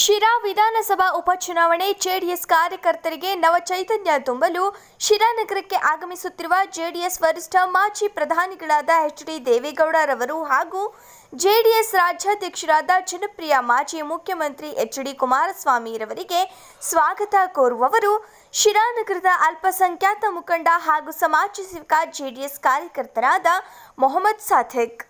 ಶಿರಾ ವಿಧಾನಸಭಾ ಉಪಚುನಾವಣೆ ಜೆಡಿಎಸ್ ಕಾರ್ಯಕರ್ತರಿಗೆ ನವ ಚೈತನ್ಯ ತುಂಬಲು ಶಿರಾ ನಗರಕ್ಕೆ ಆಗಮಿಸುತ್ತಿರುವ ಜೆಡಿಎಸ್ ವರಿಷ್ಠ ಮಾಜಿ ಪ್ರಧಾನಿಗಳಾದ ಎಚ್ ಡಿ ದೇವೇಗೌಡರವರು ಹಾಗೂ ಜೆಡಿಎಸ್ ರಾಜ್ಯಾಧ್ಯಕ್ಷರಾದ ಜನಪ್ರಿಯ ಮಾಜಿ ಮುಖ್ಯಮಂತ್ರಿ ಎಚ್ ಡಿ ಕುಮಾರಸ್ವಾಮಿರವರಿಗೆ ಸ್ವಾಗತ ಕೋರುವವರು ಶಿರಾನಗರದ ಅಲ್ಪಸಂಖ್ಯಾತ ಮುಖಂಡ ಹಾಗೂ ಸಮಾಜ ಸೇವಕ ಜೆಡಿಎಸ್ ಕಾರ್ಯಕರ್ತರಾದ ಮೊಹಮ್ಮದ್ ಸಾಥೆಕ್